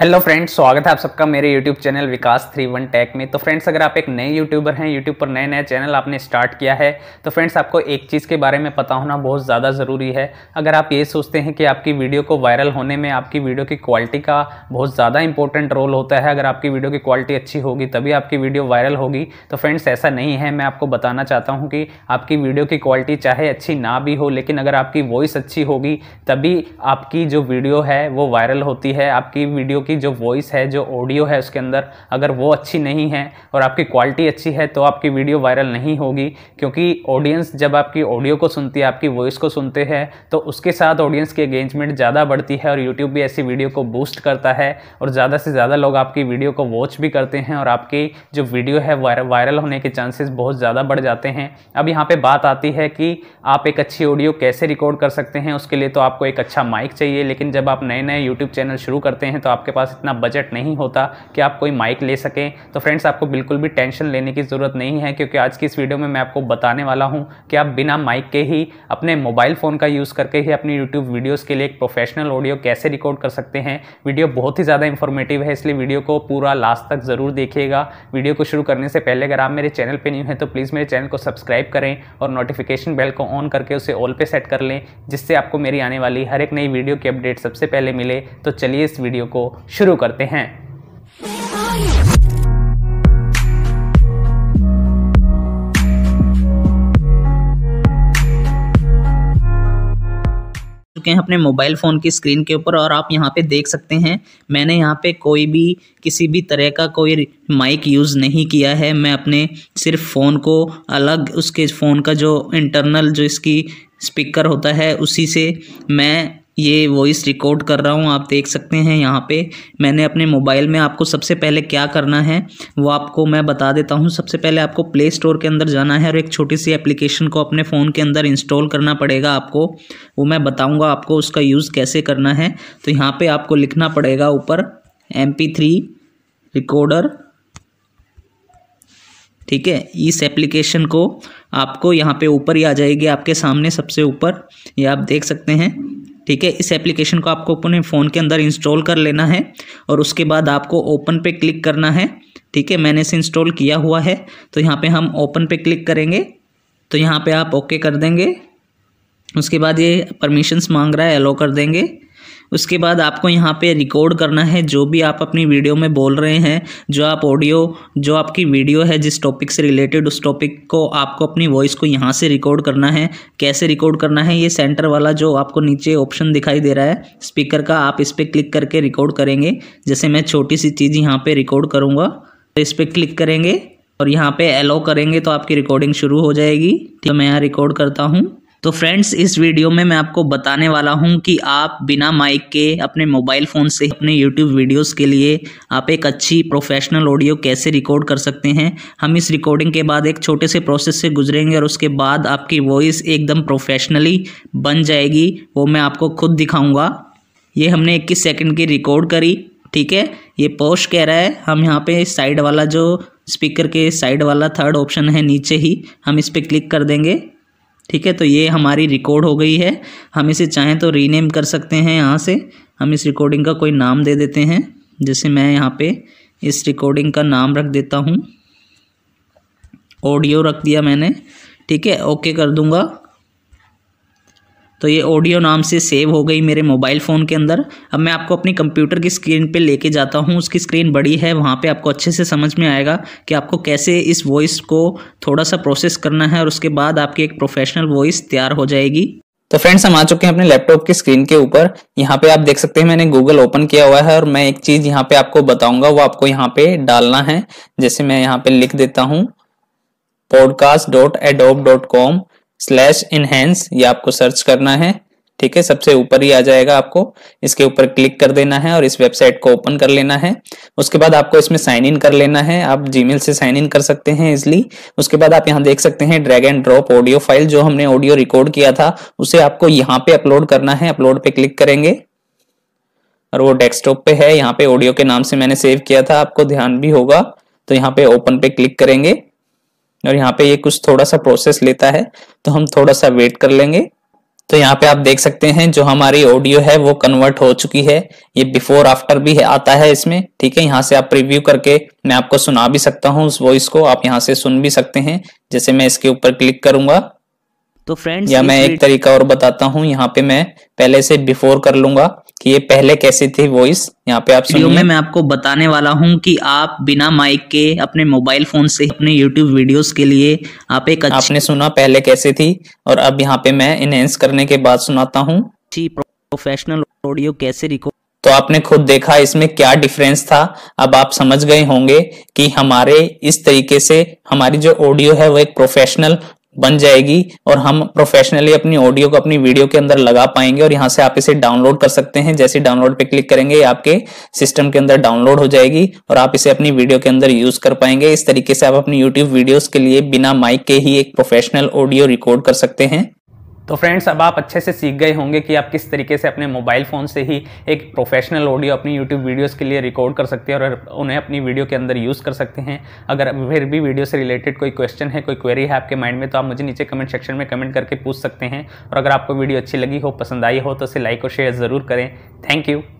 hello friends स्वागत है आप सबका मेरे YouTube channel Vikas three one tech में तो फ्रेंड्स अगर आप एक नए यूट्यूबर हैं यूट्यूब पर नए नए चैनल आपने स्टार्ट किया है तो फ्रेंड्स आपको एक चीज़ के बारे में पता होना बहुत ज़्यादा ज़रूरी है अगर आप ये सोचते हैं कि आपकी वीडियो को वायरल होने में आपकी वीडियो की क्वालिटी का बहुत ज़्यादा इंपॉर्टेंट रोल होता है अगर आपकी वीडियो की क्वालिटी अच्छी होगी तभी आपकी वीडियो वायरल होगी तो फ्रेंड्स ऐसा नहीं है मैं आपको बताना चाहता हूँ कि आपकी वीडियो की क्वालिटी चाहे अच्छी ना भी हो लेकिन अगर आपकी वॉइस अच्छी होगी तभी आपकी जो वीडियो है वो वायरल होती है आपकी वीडियो क्योंकि जो वॉइस है जो ऑडियो है उसके अंदर अगर वो अच्छी नहीं है और आपकी क्वालिटी अच्छी है तो आपकी वीडियो वायरल नहीं होगी क्योंकि ऑडियंस जब आपकी ऑडियो को सुनती है आपकी वॉइस को सुनते हैं तो उसके साथ ऑडियंस की एंगेजमेंट ज़्यादा बढ़ती है और यूट्यूब भी ऐसी वीडियो को बूस्ट करता है और ज़्यादा से ज़्यादा लोग आपकी वीडियो को वॉच भी करते हैं और आपकी जो वीडियो है वायरल होने के चांसेस बहुत ज़्यादा बढ़ जाते हैं अब यहाँ पर बात आती है कि आप एक अच्छी ऑडियो कैसे रिकॉर्ड कर सकते हैं उसके लिए तो आपको एक अच्छा माइक चाहिए लेकिन जब आप नए नए यूट्यूब चैनल शुरू करते हैं तो आपके पास इतना बजट नहीं होता कि आप कोई माइक ले सकें तो फ्रेंड्स आपको बिल्कुल भी टेंशन लेने की ज़रूरत नहीं है क्योंकि आज की इस वीडियो में मैं आपको बताने वाला हूँ कि आप बिना माइक के ही अपने मोबाइल फ़ोन का यूज़ करके ही अपनी यूट्यूब वीडियोज़ के लिए एक प्रोफेशनल ऑडियो कैसे रिकॉर्ड कर सकते हैं वीडियो बहुत ही ज़्यादा इन्फॉर्मेटिव है इसलिए वीडियो को पूरा लास्ट तक ज़रूर देखिएगा वीडियो को शुरू करने से पहले अगर आप मेरे चैनल पर न्यू हैं तो प्लीज़ मेरे चैनल को सब्सक्राइब करें और नोटिफिकेशन बेल को ऑन करके उसे ऑल पे सेट कर लें जिससे आपको मेरी आने वाली हर एक नई वीडियो की अपडेट सबसे पहले मिले तो चलिए इस वीडियो को शुरू करते हैं चुके हैं अपने मोबाइल फ़ोन की स्क्रीन के ऊपर और आप यहाँ पे देख सकते हैं मैंने यहाँ पे कोई भी किसी भी तरह का कोई माइक यूज़ नहीं किया है मैं अपने सिर्फ फ़ोन को अलग उसके फ़ोन का जो इंटरनल जो इसकी स्पीकर होता है उसी से मैं ये वॉइस रिकॉर्ड कर रहा हूँ आप देख सकते हैं यहाँ पे मैंने अपने मोबाइल में आपको सबसे पहले क्या करना है वो आपको मैं बता देता हूँ सबसे पहले आपको प्ले स्टोर के अंदर जाना है और एक छोटी सी एप्लीकेशन को अपने फ़ोन के अंदर इंस्टॉल करना पड़ेगा आपको वो मैं बताऊँगा आपको उसका यूज़ कैसे करना है तो यहाँ पर आपको लिखना पड़ेगा ऊपर एम रिकॉर्डर ठीक है इस एप्लीकेशन को आपको यहाँ पे ऊपर ही आ जाएगी आपके सामने सबसे ऊपर ये आप देख सकते हैं ठीक है इस एप्लीकेशन को आपको अपने फ़ोन के अंदर इंस्टॉल कर लेना है और उसके बाद आपको ओपन पे क्लिक करना है ठीक है मैंने इसे इंस्टॉल किया हुआ है तो यहाँ पे हम ओपन पे क्लिक करेंगे तो यहाँ पे आप ओके कर देंगे उसके बाद ये परमिशंस मांग रहा है अलो कर देंगे उसके बाद आपको यहाँ पे रिकॉर्ड करना है जो भी आप अपनी वीडियो में बोल रहे हैं जो आप ऑडियो जो आपकी वीडियो है जिस टॉपिक से रिलेटेड उस टॉपिक को आपको अपनी वॉइस को यहाँ से रिकॉर्ड करना है कैसे रिकॉर्ड करना है ये सेंटर वाला जो आपको नीचे ऑप्शन दिखाई दे रहा है स्पीकर का आप इस पर क्लिक करके रिकॉर्ड करेंगे जैसे मैं छोटी सी चीज़ यहाँ पर रिकॉर्ड करूँगा तो इस पर क्लिक करेंगे और यहाँ पर एलो करेंगे तो आपकी रिकॉर्डिंग शुरू हो जाएगी तो मैं यहाँ रिकॉर्ड करता हूँ तो फ्रेंड्स इस वीडियो में मैं आपको बताने वाला हूं कि आप बिना माइक के अपने मोबाइल फ़ोन से अपने यूट्यूब वीडियोस के लिए आप एक अच्छी प्रोफेशनल ऑडियो कैसे रिकॉर्ड कर सकते हैं हम इस रिकॉर्डिंग के बाद एक छोटे से प्रोसेस से गुजरेंगे और उसके बाद आपकी वॉइस एकदम प्रोफेशनली बन जाएगी वो मैं आपको खुद दिखाऊँगा ये हमने इक्कीस सेकेंड की रिकॉर्ड करी ठीक है ये पोश कह रहा है हम यहाँ पे साइड वाला जो स्पीकर के साइड वाला थर्ड ऑप्शन है नीचे ही हम इस पर क्लिक कर देंगे ठीक है तो ये हमारी रिकॉर्ड हो गई है हम इसे चाहें तो रीनेम कर सकते हैं यहाँ से हम इस रिकॉर्डिंग का कोई नाम दे देते हैं जैसे मैं यहाँ पे इस रिकॉर्डिंग का नाम रख देता हूँ ऑडियो रख दिया मैंने ठीक है ओके कर दूँगा तो ये ऑडियो नाम से सेव हो गई मेरे मोबाइल फ़ोन के अंदर अब मैं आपको अपनी कंप्यूटर की स्क्रीन पे लेके जाता हूँ उसकी स्क्रीन बड़ी है वहाँ पे आपको अच्छे से समझ में आएगा कि आपको कैसे इस वॉइस को थोड़ा सा प्रोसेस करना है और उसके बाद आपकी एक प्रोफेशनल वॉइस तैयार हो जाएगी तो फ्रेंड्स हम आ चुके हैं अपने लैपटॉप की स्क्रीन के ऊपर यहाँ पे आप देख सकते हैं मैंने गूगल ओपन किया हुआ है और मैं एक चीज़ यहाँ पे आपको बताऊंगा वो आपको यहाँ पे डालना है जैसे मैं यहाँ पे लिख देता हूँ podcast dot Adobe dot com slash enhance ये आपको सर्च करना है ठीक है सबसे ऊपर ही आ जाएगा आपको इसके ऊपर क्लिक कर देना है और इस वेबसाइट को ओपन कर लेना है उसके बाद आपको इसमें साइन इन कर लेना है आप जीमेल से साइन इन कर सकते हैं इसलिए उसके बाद आप यहाँ देख सकते हैं drag and drop audio file जो हमने ऑडियो रिकॉर्ड किया था उसे आपको यहाँ पे अपलोड करना है अपलोड पे क्लिक करेंगे और वो डेस्कटॉप पे है यहाँ पे ऑडियो के नाम से मैंने सेव किया था आपको ध्यान भी होगा तो यहाँ पे ओपन पे क्लिक करेंगे और यहाँ पे ये कुछ थोड़ा सा प्रोसेस लेता है तो हम थोड़ा सा वेट कर लेंगे तो यहाँ पे आप देख सकते हैं जो हमारी ऑडियो है वो कन्वर्ट हो चुकी है ये बिफोर आफ्टर भी है, आता है इसमें ठीक है यहाँ से आप प्रीव्यू करके मैं आपको सुना भी सकता हूँ उस वॉइस को आप यहाँ से सुन भी सकते हैं जैसे मैं इसके ऊपर क्लिक करूंगा तो फ्रेंड्स या मैं एक तरीका और बताता हूँ यहाँ पे मैं पहले से बिफोर कर लूंगा कि ये पहले कैसे थी वॉइस यहाँ पे आप वीडियो में मैं आपको बताने वाला हूँ कि आप बिना माइक के अपने मोबाइल फोन से अपने यूट्यूब वीडियोस के लिए आप एक अच्छी... आपने सुना पहले कैसे थी और अब यहाँ पे मैं इनहेंस करने के बाद सुनाता हूँ प्रोफेशनल ऑडियो कैसे रिकॉर्ड तो आपने खुद देखा इसमें क्या डिफरेंस था अब आप समझ गए होंगे कि हमारे इस तरीके से हमारी जो ऑडियो है वो एक प्रोफेशनल बन जाएगी और हम प्रोफेशनली अपनी ऑडियो को अपनी वीडियो के अंदर लगा पाएंगे और यहाँ से आप इसे डाउनलोड कर सकते हैं जैसे डाउनलोड पे क्लिक करेंगे आपके सिस्टम के अंदर डाउनलोड हो जाएगी और आप इसे अपनी वीडियो के अंदर यूज कर पाएंगे इस तरीके से आप अपनी यूट्यूब वीडियो के लिए बिना माइक के ही एक प्रोफेशनल ऑडियो रिकॉर्ड कर सकते हैं तो फ्रेंड्स अब आप अच्छे से सीख गए होंगे कि आप किस तरीके से अपने मोबाइल फ़ोन से ही एक प्रोफेशनल ऑडियो अपनी यूट्यूब वीडियोस के लिए रिकॉर्ड कर सकते हैं और उन्हें अपनी वीडियो के अंदर यूज़ कर सकते हैं अगर फिर भी वीडियो से रिलेटेड कोई क्वेश्चन है कोई क्वेरी है आपके माइंड में तो आप मुझे नीचे कमेंट सेक्शन में कमेंट करके पूछ सकते हैं और अगर आपको वीडियो अच्छी लगी हो पसंद आई हो तो उसे लाइक और शेयर ज़रूर करें थैंक यू